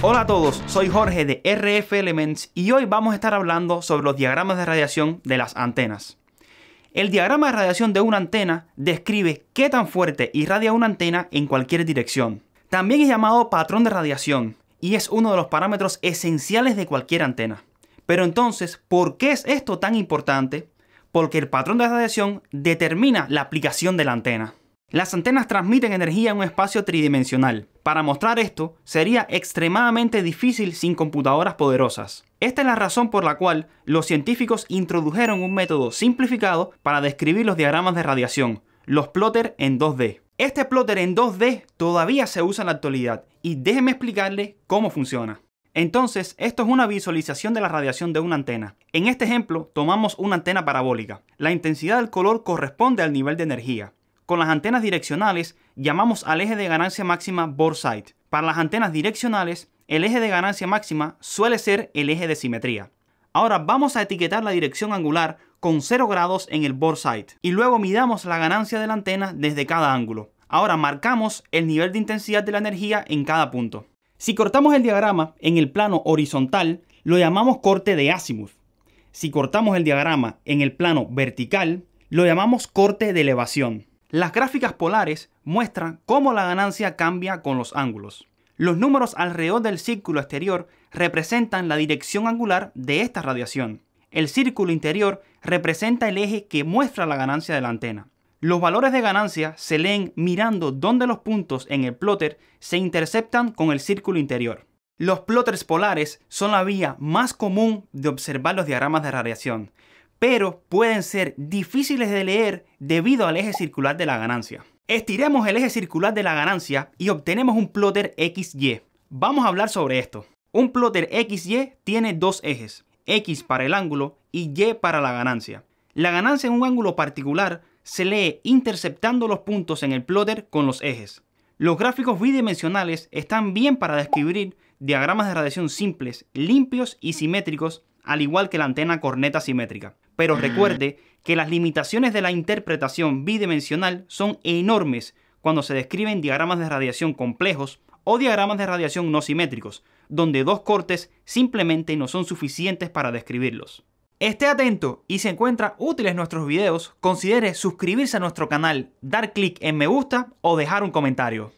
Hola a todos, soy Jorge de RF Elements y hoy vamos a estar hablando sobre los diagramas de radiación de las antenas. El diagrama de radiación de una antena describe qué tan fuerte irradia una antena en cualquier dirección. También es llamado patrón de radiación y es uno de los parámetros esenciales de cualquier antena. Pero entonces, ¿por qué es esto tan importante? Porque el patrón de radiación determina la aplicación de la antena. Las antenas transmiten energía en un espacio tridimensional, para mostrar esto, sería extremadamente difícil sin computadoras poderosas. Esta es la razón por la cual los científicos introdujeron un método simplificado para describir los diagramas de radiación, los plotter en 2D. Este plotter en 2D todavía se usa en la actualidad y déjenme explicarle cómo funciona. Entonces, esto es una visualización de la radiación de una antena. En este ejemplo, tomamos una antena parabólica. La intensidad del color corresponde al nivel de energía. Con las antenas direccionales llamamos al eje de ganancia máxima Borsight. Para las antenas direccionales, el eje de ganancia máxima suele ser el eje de simetría. Ahora vamos a etiquetar la dirección angular con 0 grados en el Borsight. y luego midamos la ganancia de la antena desde cada ángulo. Ahora marcamos el nivel de intensidad de la energía en cada punto. Si cortamos el diagrama en el plano horizontal, lo llamamos corte de azimuth. Si cortamos el diagrama en el plano vertical, lo llamamos corte de elevación. Las gráficas polares muestran cómo la ganancia cambia con los ángulos. Los números alrededor del círculo exterior representan la dirección angular de esta radiación. El círculo interior representa el eje que muestra la ganancia de la antena. Los valores de ganancia se leen mirando dónde los puntos en el plotter se interceptan con el círculo interior. Los plotters polares son la vía más común de observar los diagramas de radiación, pero pueden ser difíciles de leer debido al eje circular de la ganancia. Estiremos el eje circular de la ganancia y obtenemos un plotter XY. Vamos a hablar sobre esto. Un plotter XY tiene dos ejes, X para el ángulo y Y para la ganancia. La ganancia en un ángulo particular se lee interceptando los puntos en el plotter con los ejes. Los gráficos bidimensionales están bien para describir diagramas de radiación simples, limpios y simétricos al igual que la antena corneta simétrica. Pero recuerde que las limitaciones de la interpretación bidimensional son enormes cuando se describen diagramas de radiación complejos o diagramas de radiación no simétricos, donde dos cortes simplemente no son suficientes para describirlos. Esté atento y si encuentra útiles nuestros videos, considere suscribirse a nuestro canal, dar clic en me gusta o dejar un comentario.